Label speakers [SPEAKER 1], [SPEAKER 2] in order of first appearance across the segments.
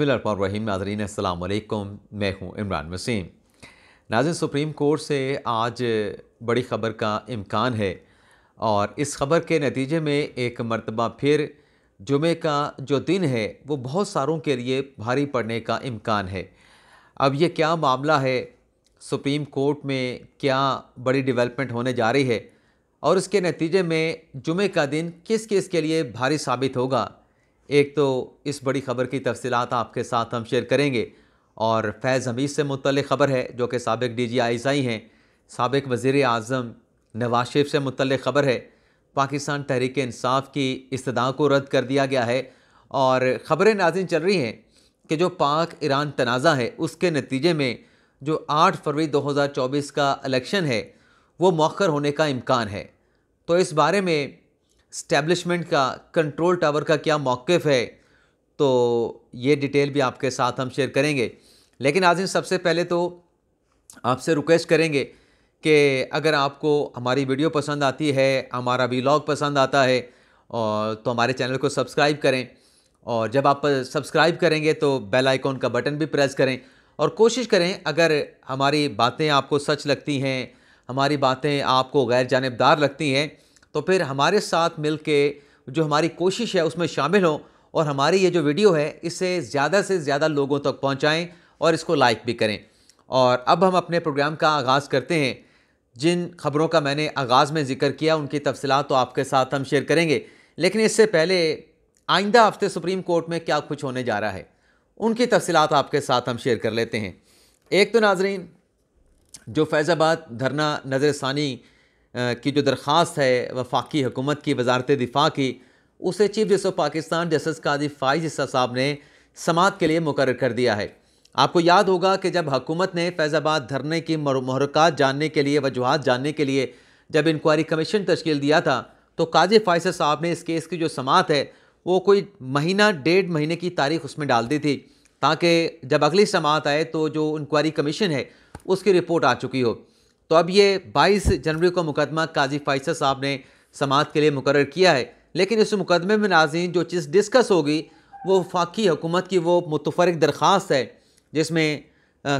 [SPEAKER 1] बसमिलीम नाजरीन अल्लाम मैं हूँ इमरान वसीम नाजिन सुप्रीम कोर्ट से आज बड़ी ख़बर का इम्कान है और इस ख़बर के नतीजे में एक मरतबा फिर जुमे का जो दिन है वो बहुत सारों के लिए भारी पड़ने का इम्कान है अब ये क्या मामला है सुप्रीम कोर्ट में क्या बड़ी डेवलपमेंट होने जा रही है और इसके नतीजे में जुमे का दिन किस किस के लिए भारी साबित होगा एक तो इस बड़ी ख़बर की तफसीत आपके साथ हम शेयर करेंगे और फैज़ हमीद से मुतल ख़बर है जो कि सबक डी जी आई हैं सबक वज़ी अजम नवाज शरीफ से मुतल ख़बर है पाकिस्तान तहरीक इंसाफ की इस्तः को रद्द कर दिया गया है और ख़बरें नाजिन चल रही हैं कि जो पाक ईरान तनाज़ा है उसके नतीजे में जो 8 फरवरी 2024 का इलेक्शन है वो मौखर होने का इम्कान है तो इस बारे में स्टैब्लिशमेंट का कंट्रोल टावर का क्या मौक़ है तो ये डिटेल भी आपके साथ हम शेयर करेंगे लेकिन आज सबसे पहले तो आपसे रिक्वेस्ट करेंगे कि अगर आपको हमारी वीडियो पसंद आती है हमारा वीलॉग पसंद आता है और तो हमारे चैनल को सब्सक्राइब करें और जब आप सब्सक्राइब करेंगे तो बेल आइकॉन का बटन भी प्रेस करें और कोशिश करें अगर हमारी बातें आपको सच लगती हैं हमारी बातें आपको गैर जानबदार लगती हैं तो फिर हमारे साथ मिल के जो हमारी कोशिश है उसमें शामिल हों और हमारी ये जो वीडियो है इसे ज़्यादा से ज़्यादा लोगों तक पहुँचाएँ और इसको लाइक भी करें और अब हम अपने प्रोग्राम का आगाज़ करते हैं जिन खबरों का मैंने आगाज़ में ज़िक्र किया उनकी तफसलत तो आपके साथ हम शेयर करेंगे लेकिन इससे पहले आइंदा हफ्ते सुप्रीम कोर्ट में क्या कुछ होने जा रहा है उनकी तफसलत आपके साथ हम शेयर कर लेते हैं एक तो नाजरीन जो फैज़ाबाद धरना नज़रसानी की जो दरख्वास्त है वफाकी हुकूमत की वजारत दिफा की उसे chief justice of Pakistan justice Qazi Faez साहब ने समात के लिए मुकर कर दिया है आपको याद होगा कि जब हुकूमत ने फैज़ाबाद धरने की महरक़ात जानने के लिए वजूहत जानने के लिए जब इंक्वायरी कमीशन तश्कील दिया था तो काजी फ़ाइज साहब ने इस केस की जो समात है वो कोई महीना डेढ़ महीने की तारीख उसमें डाल दी थी ताकि जब अगली समात आए तो जो इंक्वायरी कमीशन है उसकी रिपोर्ट आ चुकी हो तो अब ये 22 जनवरी को मुकदमा काजी फाइसा साहब ने समात के लिए मुकर किया है लेकिन इस मुकदमे में नाजीन जो चीज़ डिस्कस होगी वो वफाकी हुकूमत की वो मुतफरक दरख्वास्त है जिसमें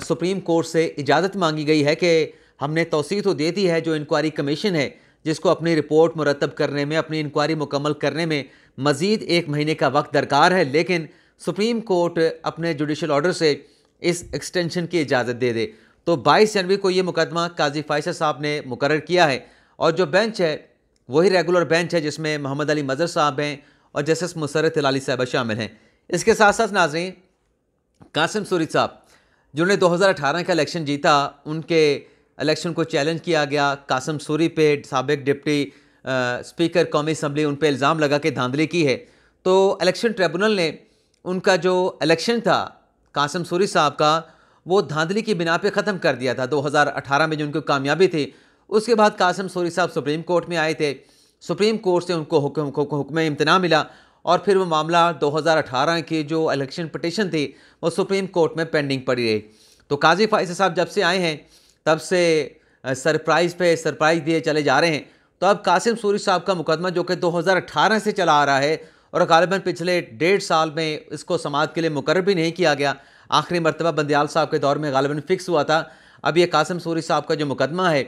[SPEAKER 1] सुप्रीम कोर्ट से इजाज़त मांगी गई है कि हमने तोसी तो दे दी है जो इंक्वायरी कमीशन है जिसको अपनी रिपोर्ट मुरतब करने में अपनी इंक्वायरी मुकम्मल करने में मज़ीद एक महीने का वक्त दरकार है लेकिन सुप्रीम कोर्ट अपने जुडिशल ऑर्डर से इस एक्सटेंशन की इजाज़त दे दे तो 22 जनवरी को ये मुकदमा काजी फाइसर साहब ने मुकर किया है और जो बेंच है वही रेगुलर बेंच है जिसमें मोहम्मद अली मज़र साहब हैं और जस्टिस मुसरत लाली साहब शामिल हैं इसके साथ साथ नाजरें कासिम सूरी साहब जिन्होंने 2018 का इलेक्शन जीता उनके इलेक्शन को चैलेंज किया गया कासिम सूरी पे सबक डिप्टी स्पीकर कौमी असम्बली उन पर इल्ज़ाम लगा के धांधली की है तो इलेक्शन ट्रिब्यूनल ने उनका जो इलेक्शन था कासिम सूरी साहब का वो धांधली की बिना पे ख़त्म कर दिया था 2018 में जो उनको कामयाबी थी उसके बाद कासिम सोरी साहब सुप्रीम कोर्ट में आए थे सुप्रीम कोर्ट से उनको हुक्म हुक्म इम्तना मिला और फिर वो मामला 2018 की जो इलेक्शन पटिशन थी वो सुप्रीम कोर्ट में पेंडिंग पड़ी रही तो काजी फाइज साहब जब से आए हैं तब से सरप्राइज़ पे सरप्राइज़ दिए चले जा रहे हैं तो अब कासिम सूरी साहब का मुकदमा जो कि 2018 से चला आ रहा है और गालिबा पिछले डेढ़ साल में इसको समात के लिए मुकर भी नहीं किया गया आखिरी मरतबा बंदयाल साहब के दौर में गालिबा फ़िक्स हुआ था अब ये कासम सूरी साहब का जो मुकदमा है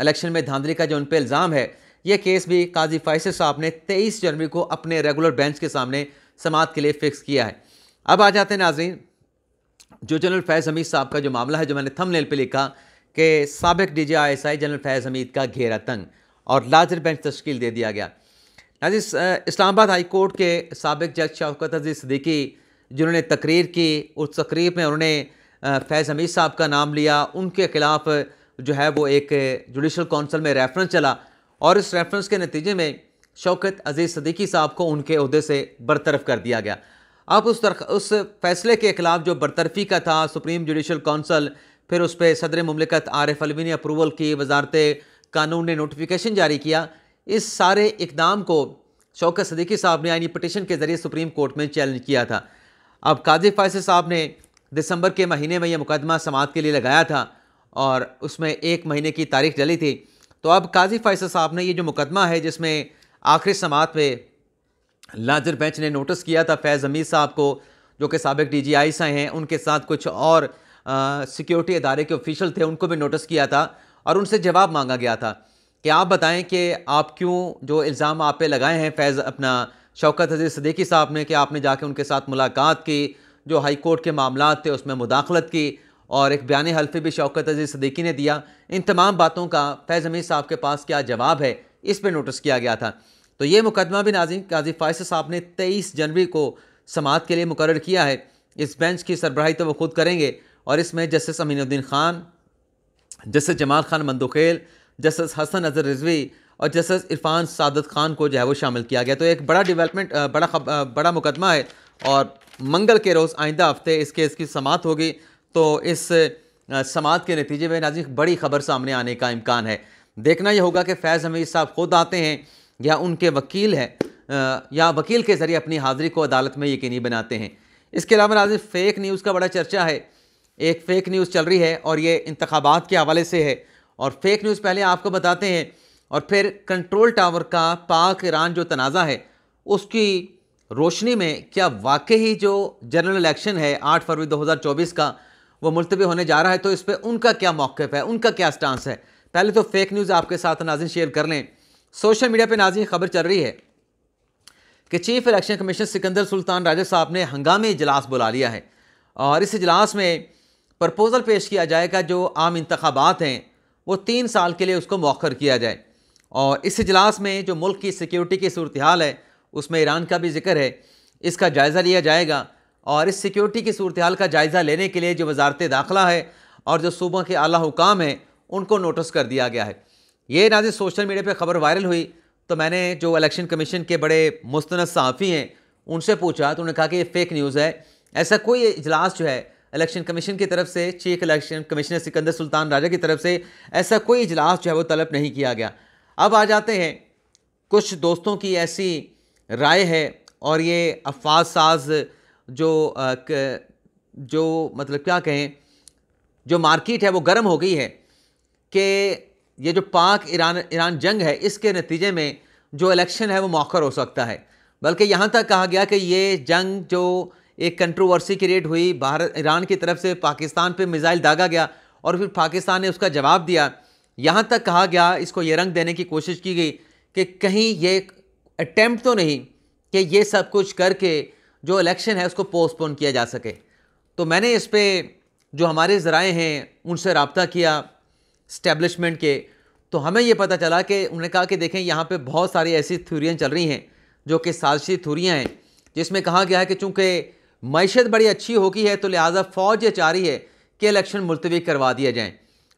[SPEAKER 1] इलेक्शन में धांधली का जो उन पर इल्ज़ाम है ये केस भी काजी फ़ैसल साहब ने तेईस जनवरी को अपने रेगुलर बेंच के सामने समात के लिए फ़िक्स किया है अब आ जाते हैं नाजीन जो जनरल फैज़ हमीद साहब का जो मामला है जो मैंने थंबनेल पे लिखा कि सबक D G I S I general Faiz Hameed का घेरा तंग और लाजर बेंच तश्कील दे दिया गया नाजिस इस्लामाबाद हाई कोर्ट के सबक जज शौकत अजीज सदीकी जिन्होंने तकरीर की उस तकरीर में उन्होंने फैज़ हमीद साहब का नाम लिया उनके ख़िलाफ़ जो है वो एक जुडिशल कौंसल में रेफरेंस चला और इस रेफरेंस के नतीजे में शौकत अजीज़ सदीकी साहब को उनके अहदे से बरतरफ़ कर दिया गया अब उस तरख उस फैसले के ख़िलाफ़ जो बरतरफ़ी का था सुप्रीम जुडिशल कौंसल फिर उस पर सदर ममलिकत आरफ अलवी ने अप्रूवल की वजारत कानून ने नोटिफिकेशन जारी किया इस सारे इकदाम को शौकत सदीकी साहब ने यानी पटिशन के ज़रिए सुप्रीम कोर्ट में चैलेंज किया था अब काजी फायसे साहब ने दिसंबर के महीने में यह मुकदमा समात के लिए लगाया था और उसमें एक महीने की तारीख डली थी तो अब काजी फायसे साहब ने ये जो मुकदमा है जिसमें आखिरी समात पर लाजर बेंच ने नोटिस किया था फैज़ अमीर साहब को जो कि सबक डी जी आई हैं उनके साथ कुछ और सिक्योरिटी अदारे के ऑफिशल थे उनको भी नोटिस किया था और उनसे जवाब मांगा गया था कि आप बताएं कि आप क्यों जो इल्ज़ाम आप पे लगाए हैं फैज़ अपना शौकत हजीर सदीकी साहब ने कि आपने जाके उनके साथ मुलाकात की जो हाई कोर्ट के मामला थे उसमें मुदाखलत की और एक बयान हल्फे भी शौकत अजीज़ सदीकी ने दिया इन तमाम बातों का फैज़ अमीर साहब के पास क्या जवाब है इस पर नोटिस किया गया था तो ये मुकदमा भी नाजिम काजी फायस साहब ने तेईस जनवरी को समात के लिए मुकर किया है इस बेंच की सरबराही तो वो खुद करेंगे और इसमें justice Aminuddin Khan justice Jamal Khan Mandokhail justice Hasan Azhar Rizvi और जस्टिस इरफान सादत खान को जो है वो शामिल किया गया तो एक बड़ा डिवेलपमेंट बड़ा खब, बड़ा मुकदमा है और मंगल के रोज़ आइंदा हफ्ते इस केस की समात होगी तो इस समात के नतीजे में नाजिक बड़ी खबर सामने आने का इम्कान है देखना यह होगा कि फैज़ हमीद साहब खुद आते हैं या उनके वकील हैं या वकील के ज़रिए अपनी हाज़िरी को अदालत में यकीनी बनाते हैं इसके अलावा नाजिक फेक न्यूज़ का बड़ा चर्चा है एक फेक न्यूज़ चल रही है और ये इंतबात के हवाले से है और फेक न्यूज़ पहले आपको बताते हैं और फिर कंट्रोल टावर का पाक ईरान जो तनाज़ा है उसकी रोशनी में क्या वाकई जो जनरल इलेक्शन है 8 फरवरी 2024 का वो मुलतवी होने जा रहा है तो इस पर उनका क्या मौक़ है उनका क्या स्टांस है पहले तो फेक न्यूज़ आपके साथ नाजिन शेयर कर लें सोशल मीडिया पर नाजिन खबर चल रही है कि chief election commission Sikandar Sultan Raja साहब ने हंगामी इजलास बुला लिया है और इस इजलास में प्रपोज़ल पेश किया जाएगा जो आम इंतबात हैं वो तीन साल के लिए उसको मौखर किया जाए और इस इजलास में जो मुल्क की सिक्योरिटी की सूरत हाल है उसमें ईरान का भी जिक्र है इसका जायज़ा लिया जाएगा और इस सिक्योरिटी की सूरत हाल का जायज़ा लेने के लिए जो वजारत दाखिला है और जो सूबों के अली हुकाम हैं उनको नोटिस कर दिया गया है ये नाजिर सोशल मीडिया पर ख़बर वायरल हुई तो मैंने जो इलेक्शन कमीशन के बड़े मुस्ंद सहाफ़ी हैं उनसे पूछा तो उन्होंने कहा कि ये फ़ेक न्यूज़ है ऐसा कोई इजलास जो है इलेक्शन कमीशन की तरफ से chief election commissioner Sikandar Sultan Raja की तरफ से ऐसा कोई इजलास जो है वो तलब नहीं किया गया अब आ जाते हैं कुछ दोस्तों की ऐसी राय है और ये अफवाज साज जो जो मतलब क्या कहें जो मार्केट है वो गर्म हो गई है कि ये जो पाक ईरान ईरान जंग है इसके नतीजे में जो इलेक्शन है वो मौखर हो सकता है बल्कि यहाँ तक कहा गया कि ये जंग जो एक कंट्रोवर्सी क्रिएट हुई भारत ईरान की तरफ से पाकिस्तान पे मिज़ाइल दागा गया और फिर पाकिस्तान ने उसका जवाब दिया यहाँ तक कहा गया इसको ये रंग देने की कोशिश की गई कि कहीं ये अटैम्प्ट तो नहीं कि ये सब कुछ करके जो इलेक्शन है उसको पोस्टपोन किया जा सके तो मैंने इस पर जो हमारे ज़राए हैं उनसे रबता किया स्टैब्लिशमेंट के तो हमें ये पता चला कि उन्होंने कहा कि देखें यहाँ पे बहुत सारी ऐसी थ्यूरियाँ चल रही हैं जो कि साजिशी थ्यूरियाँ हैं जिसमें कहा गया है कि चूँकि मीशत बड़ी अच्छी होगी है तो लिहाजा फ़ौज ये चाह रही है कि इलेक्शन मुलतवी करवा दिया जाए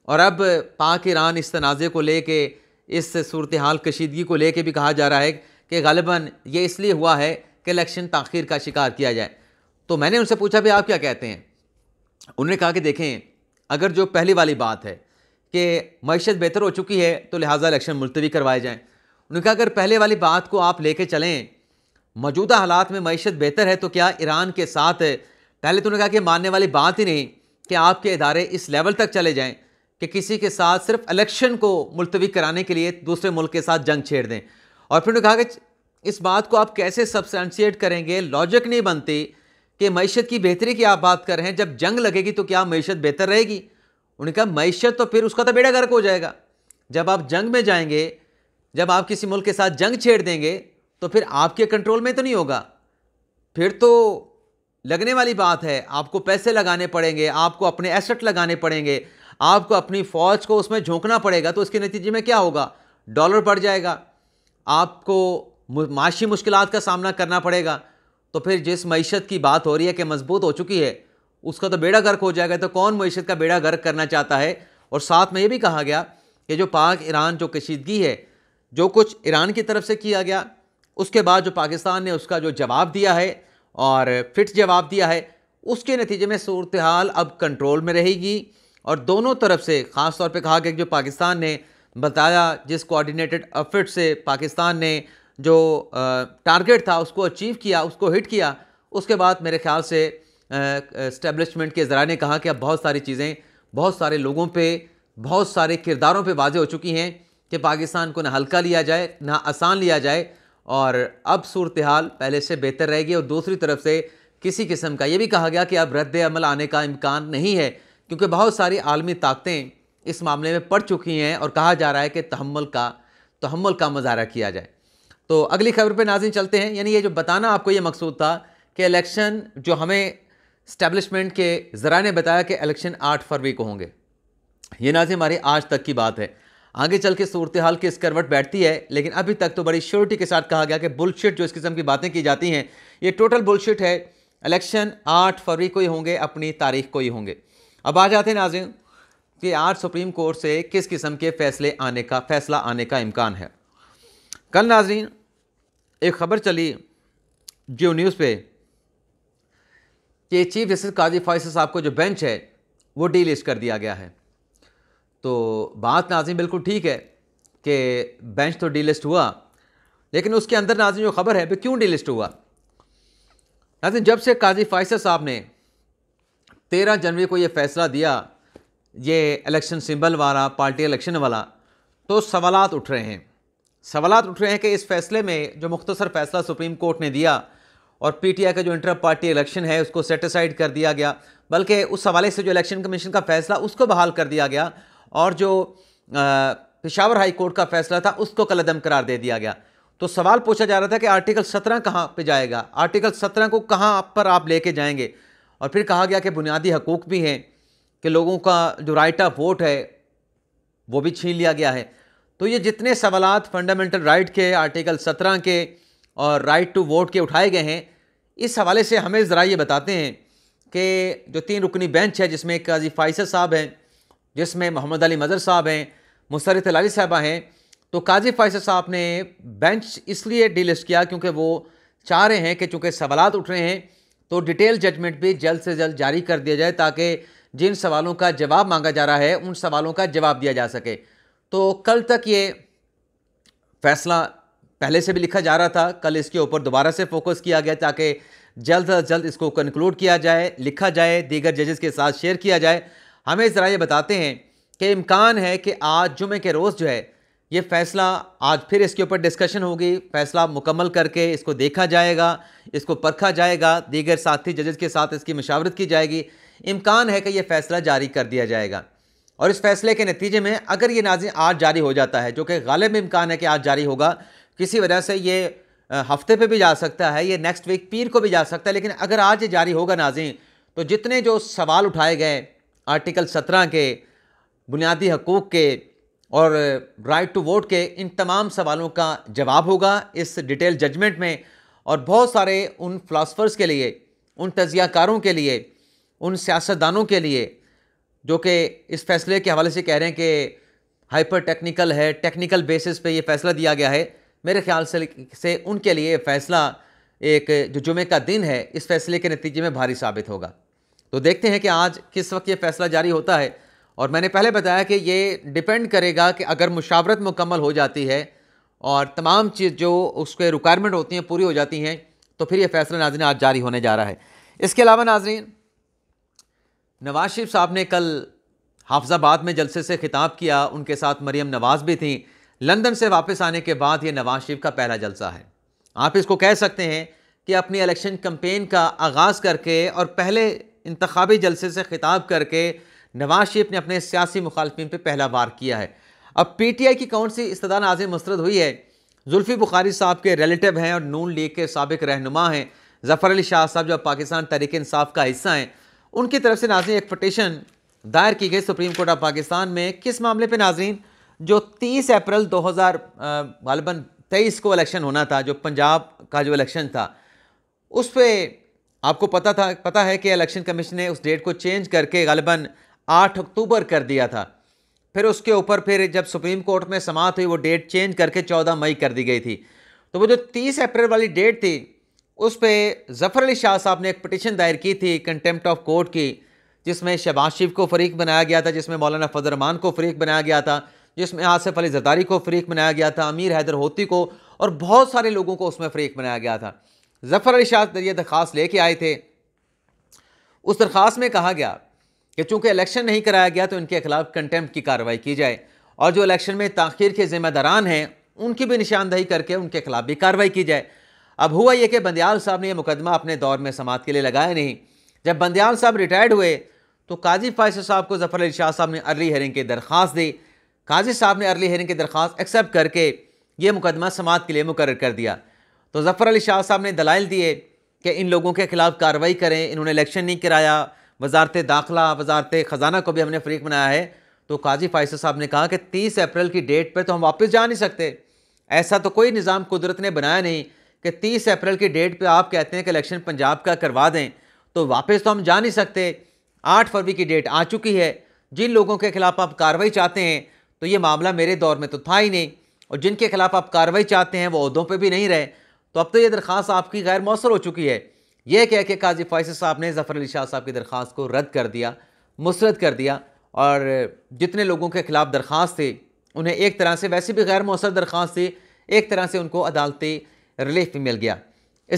[SPEAKER 1] और अब पाक ईरान इस तनाज़े को ले कर इस सूरत हाल कशीदगी को ले कर भी कहा जा रहा है कि गलबा ये इसलिए हुआ है कि इलेक्शन तखिर का शिकार किया जाए तो मैंने उनसे पूछा भी आप क्या कहते हैं उन्होंने कहा कि देखें अगर जो पहली वाली बात है कि मीशत बेहतर हो चुकी है तो लिहाजा इलेक्शन मुलतवी करवाए जाएँ उन्होंने कहा अगर पहले वाली बात को आप कर चलें मौजूदा हालात में मीशत बेहतर है तो क्या ईरान के साथ है पहले तो उन्होंने कहा कि मानने वाली बात ही नहीं कि आपके इदारे इस लेवल तक चले जाएँ कि किसी के साथ सिर्फ इलेक्शन को मुलतवी कराने के लिए दूसरे मुल्क के साथ जंग छेड़ दें और फिर उन्होंने कहा कि इस बात को आप कैसे सबसेट करेंगे लॉजिक नहीं बनती कि मीशत की बेहतरी की आप बात कर रहे हैं जब जंग लगेगी तो क्या मीशत बेहतर रहेगी उन्होंने कहा मीशत तो फिर उसका तो बेड़ा गर्क हो जाएगा जब आप जंग में जाएंगे जब आप किसी मुल्क के साथ जंग छेड़ देंगे तो फिर आपके कंट्रोल में तो नहीं होगा फिर तो लगने वाली बात है आपको पैसे लगाने पड़ेंगे आपको अपने एसेट लगाने पड़ेंगे आपको अपनी फ़ौज को उसमें झोंकना पड़ेगा तो उसके नतीजे में क्या होगा डॉलर बढ़ जाएगा आपको माशी मुश्किल का सामना करना पड़ेगा तो फिर जिस मीशत की बात हो रही है कि मजबूत हो चुकी है उसका तो बेड़ा गर्क हो जाएगा तो कौन मीशत का बेड़ा गर्क करना चाहता है और साथ में ये भी कहा गया कि जो पाक ईरान जो कशीदगी है जो कुछ ईरान की तरफ से किया गया उसके बाद जो पाकिस्तान ने उसका जो जवाब दिया है और फिट जवाब दिया है उसके नतीजे में सूरत हाल अब कंट्रोल में रहेगी और दोनों तरफ से ख़ास तौर पर कहा गया कि जो पाकिस्तान ने बताया जिस कोऑर्डिनेटेड एफर्ट से पाकिस्तान ने जो टारगेट था उसको अचीव किया उसको हिट किया उसके बाद मेरे ख्याल से इस्टेबलिशमेंट के ज़रा ने कहा कि अब बहुत सारी चीज़ें बहुत सारे लोगों पे बहुत सारे किरदारों पे वाजे हो चुकी हैं कि पाकिस्तान को ना हल्का लिया जाए ना आसान लिया जाए और अब सूरत हाल पहले से बेहतर रहेगी और दूसरी तरफ से किसी किस्म का ये भी कहा गया कि अब रद्द अमल आने का इम्कान नहीं है क्योंकि बहुत सारी आलमी ताकतें इस मामले में पड़ चुकी हैं और कहा जा रहा है कि तहमल का तहमल का मजारा किया जाए तो अगली खबर पर नाजिन चलते हैं यानी ये जो बताना आपको ये मकसूद था कि इलेक्शन जो हमें स्टैब्लिशमेंट के ज़रा ने बताया कि इलेक्शन आठ फरवरी को होंगे ये नाजिन हमारी आज तक की बात है आगे चल के सूरत हाल की स्करवट बैठती है लेकिन अभी तक तो बड़ी श्योरिटी के साथ कहा गया कि बुलशिट जो इस किस्म की बातें की जाती हैं ये टोटल बुलशिट है इलेक्शन आठ फरवरी को ही होंगे अपनी तारीख को ही होंगे अब आ जाते हैं नाजिन कि आज सुप्रीम कोर्ट से किस किस्म के फैसले आने का फैसला आने का इम्कान है कल नाजरीन एक खबर चली जियो न्यूज़ पे कि चीफ जस्टिस काजी फाइस साहब को जो बेंच है वो डीलिस्ट कर दिया गया है तो बात नाजिम बिल्कुल ठीक है कि बेंच तो डीलिस्ट हुआ लेकिन उसके अंदर नाजिम जो खबर है क्यों डीलिस्ट हुआ नाजिम जब से काजी फाइसर साहब ने तेरह जनवरी को ये फैसला दिया ये इलेक्शन सिंबल वाला पार्टी इलेक्शन वाला तो सवाल उठ रहे हैं सवाल उठ रहे हैं कि इस फैसले में जो मुख्तसर फैसला सुप्रीम कोर्ट ने दिया और पी टी आई का जो इंटर पार्टी इलेक्शन है उसको सेटिसाइड कर दिया गया बल्कि उस हवाले से जो इलेक्शन कमीशन का फैसला उसको बहाल कर दिया गया और जो पेशावर हाई कोर्ट का फैसला था उसको कलदम करार दे दिया गया तो सवाल पूछा जा रहा था कि आर्टिकल सत्रह कहाँ पे जाएगा आर्टिकल सत्रह को कहाँ पर आप लेके जाएंगे और फिर कहा गया कि बुनियादी हकूक़ भी हैं कि लोगों का जो राइट ऑफ वोट है वो भी छीन लिया गया है तो ये जितने सवाल फंडामेंटल राइट के आर्टिकल सत्रह के और राइट टू वोट के उठाए गए हैं इस हवाले से हमें ज़रा ये बताते हैं कि जो तीन रुकनी बेंच है जिसमें काजी फाइसर साहब हैं जिसमें मोहम्मद अली मज़र साहब हैं मुसरत अली साहबा हैं तो काजी फैसल साहब ने बेंच इसलिए डीलिस्ट किया क्योंकि वो चाह रहे हैं कि चूँकि सवाल उठ रहे हैं तो डिटेल जजमेंट भी जल्द से जल्द जारी कर दिया जाए ताकि जिन सवालों का जवाब मांगा जा रहा है उन सवालों का जवाब दिया जा सके तो कल तक ये फैसला पहले से भी लिखा जा रहा था कल इसके ऊपर दोबारा से फोकस किया गया ताकि जल्द से जल्द इसको कंक्लूड किया जाए लिखा जाए दीगर जजेस के साथ शेयर किया जाए हमें ज़रा ये बताते हैं कि इम्कान है कि आज जुमे के रोज़ जो है ये फ़ैसला आज फिर इसके ऊपर डिस्कशन होगी फ़ैसला मुकम्मल करके इसको देखा जाएगा इसको परखा जाएगा दीगर साथी जजेस के साथ इसकी मशावरत की जाएगी इम्कान है कि यह फ़ैसला जारी कर दिया जाएगा और इस फैसले के नतीजे में अगर ये नाजी आज जारी हो जाता है जो कि गालिब इम्कान है कि आज जारी होगा किसी वजह से ये हफ्ते पे भी जा सकता है ये नेक्स्ट वीक पीर को भी जा सकता है लेकिन अगर आज ये जारी होगा नाजी तो जितने जो सवाल उठाए गए आर्टिकल सत्रह के बुनियादी हकूक़ के और राइट टू वोट के इन तमाम सवालों का जवाब होगा इस डिटेल जजमेंट में और बहुत सारे उन फ़िलासफ़र्स के लिए उन तजियाकारों के लिए उन सियासतदानों के लिए जो कि इस फैसले के हवाले से कह रहे हैं कि हाइपर टेक्निकल है टेक्निकल बेसिस पे ये फैसला दिया गया है मेरे ख्याल से से उनके लिए फैसला एक जो जुमे का दिन है इस फैसले के नतीजे में भारी साबित होगा तो देखते हैं कि आज किस वक्त ये फैसला जारी होता है और मैंने पहले बताया कि ये डिपेंड करेगा कि अगर मुशावरत मुकम्मल हो जाती है और तमाम चीज़ जो उसके रिक्वायरमेंट होती हैं पूरी हो जाती हैं तो फिर ये फैसला नाजरीन आज जारी होने जा रहा है इसके अलावा नाजरीन नवाज शरीफ साहब ने कल हाफजाबाद में जलसे से खिताब किया उनके साथ मरियम नवाज भी थी लंदन से वापस आने के बाद ये नवाज शरीफ का पहला जलसा है आप इसको कह सकते हैं कि अपनी इलेक्शन कंपेन का आगाज़ करके और पहले इंतबी जलसे से खिताब करके नवाज शरीफ ने अपने सियासी मुखालफी पर पहला बार किया है अब पी टी आई की कौन सी इस्तः नाजिम मसरत हुई है जुल्फी बुखारी साहब के रिलेटिव हैं और नून लीग के सबक रहनुमा हैं जफ़र अली शाह साहब जो पाकिस्तान तहरीक इंसाफ का हिस्सा हैं उनकी तरफ से नाजी एक पटिशन दायर की गई सुप्रीम कोर्ट ऑफ पाकिस्तान में किस मामले पर नाजरीन जो तीस अप्रैल दो हज़ार गालबन तेईस को इलेक्शन होना था जो पंजाब का जो इलेक्शन था उस पर आपको पता था पता है कि इलेक्शन कमीशन ने उस डेट को चेंज करके गलबन आठ अक्टूबर कर दिया था फिर उसके ऊपर फिर जब सुप्रीम कोर्ट में समाप्त हुई वो डेट चेंज करके 14 मई कर दी गई थी तो वो जो 30 अप्रैल वाली डेट थी उस पर जफ़र अली शाह साहब ने एक पटिशन दायर की थी कंटेम्प्ट ऑफ कोर्ट की जिसमें शहबाज शरीफ को फरीक बनाया गया था जिसमें मौलाना फजरमान को फरीक बनाया गया था जिसमें आसिफ अली जदारी को फरीक बनाया गया था अमीर हैदर होती को और बहुत सारे लोगों को उसमें फरीक बनाया गया था जफ़र अली शाह ये दरख्वास्त लेके आए थे उस दरख्वास में कहा गया कि चूँकि इलेक्शन नहीं कराया गया तो इनके खिलाफ कंटेम्प्ट की कार्रवाई की जाए और जो इलेक्शन में तखिर के ज़िम्मेदारान हैं उनकी भी निशानदही करके उनके खिलाफ भी कार्रवाई की जाए अब हुआ यह कि बंदयाल साहब ने यह मुकदमा अपने दौर में समात के लिए लगाया नहीं जब बंदयाल साहब रिटायर्ड हुए तो काजी फायसर साहब को जफ़र अली शाह साहब ने अर्ली हरिंग की दरख्वास दी काजी साहब ने अर्ली हरिंग की दरख्वास्त एक्सेप्ट करके ये मुकदमा समात के लिए मुकर कर दिया तो जफ़र अली शाह साहब ने दलाइल दिए कि इन लोगों के ख़िलाफ़ कार्रवाई करें इन्होंने इलेक्शन नहीं कराया वजारत दाखिला वजारत ख़जाना को भी हमने फरीक बनाया है तो काजी फायसल साहब ने कहा कि तीस अप्रैल की डेट पर तो हम वापस जा नहीं सकते ऐसा तो कोई निज़ाम कुदरत ने बनाया नहीं कि तीस अप्रैल की डेट पर आप कहते हैं कि इलेक्शन पंजाब का करवा दें तो वापस तो हम जा नहीं सकते आठ फरवरी की डेट आ चुकी है जिन लोगों के खिलाफ आप कार्रवाई चाहते हैं तो ये मामला मेरे दौर में तो था ही नहीं और जिनके खिलाफ आप कार्रवाई चाहते हैं वो अहदों पर भी नहीं रहे तो अब तो ये दरख्वास्त आपकी गैर मौसर हो चुकी है यह कह के काजी फैसल साहब ने जफ़र अली शाह साहब की दरख्वास्त को रद्द कर दिया मुस्रद कर दिया और जितने लोगों के ख़िलाफ़ दरख्वास्त थे उन्हें एक तरह से वैसे भी गैर मौसर दरख्वास्त थी एक तरह से उनको अदालती रिलीफ भी मिल गया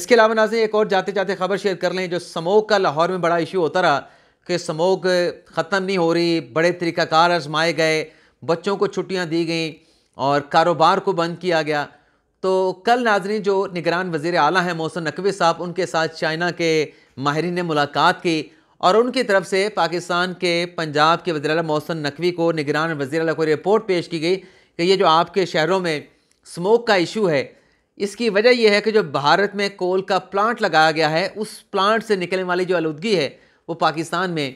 [SPEAKER 1] इसके अलावा नाजी एक और जाते जाते खबर शेयर कर लें जो समोग का लाहौर में बड़ा इशू होता रहा कि समोग ख़त्म नहीं हो रही बड़े तरीक़ाकार आजमाए गए बच्चों को छुट्टियाँ दी गई और कारोबार को बंद किया गया तो कल नाजरी जो निगरान वजीर अली हैं मोहसन नकवी साहब उनके साथ चाइना के माहरीन ने मुलाकात की और उनकी तरफ से पाकिस्तान के पंजाब के वजी मोहसन नकवी को निगरान वजी को रिपोर्ट पेश की गई कि ये जो आपके शहरों में स्मोक का इशू है इसकी वजह यह है कि जो भारत में कोल का प्लांट लगाया गया है उस प्लांट से निकलने वाली जो आलूदगी है वो पाकिस्तान में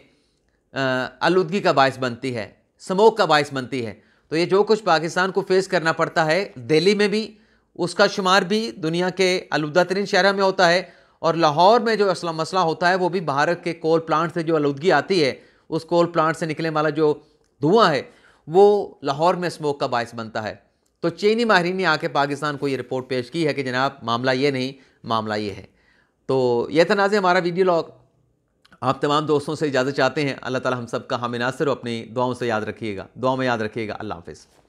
[SPEAKER 1] आलूदगी का बायस बनती है स्मोक का बायस बनती है तो ये जो कुछ पाकिस्तान को फेस करना पड़ता है दिल्ली में भी उसका शुमार भी दुनिया के आलूदा तरीन शहर में होता है और लाहौर में जो असला मसला होता है वो भी भारत के कोल प्लांट से जो आलूदगी आती है उस कोल प्लांट से निकलने वाला जो धुआँ है वो लाहौर में स्मोक का बायस बनता है तो चीनी माहरीन ने आके पाकिस्तान को ये रिपोर्ट पेश की है कि जनाब मामला ये नहीं मामला ये है तो यह तनाज़ हमारा वीडियो लॉग आप तमाम दोस्तों से इजाज़त चाहते हैं अल्लाह ताला हम सब का हामी अपनी दुआओं से याद रखिएगा दुआ में याद रखिएगा अल्लाह हाफिज़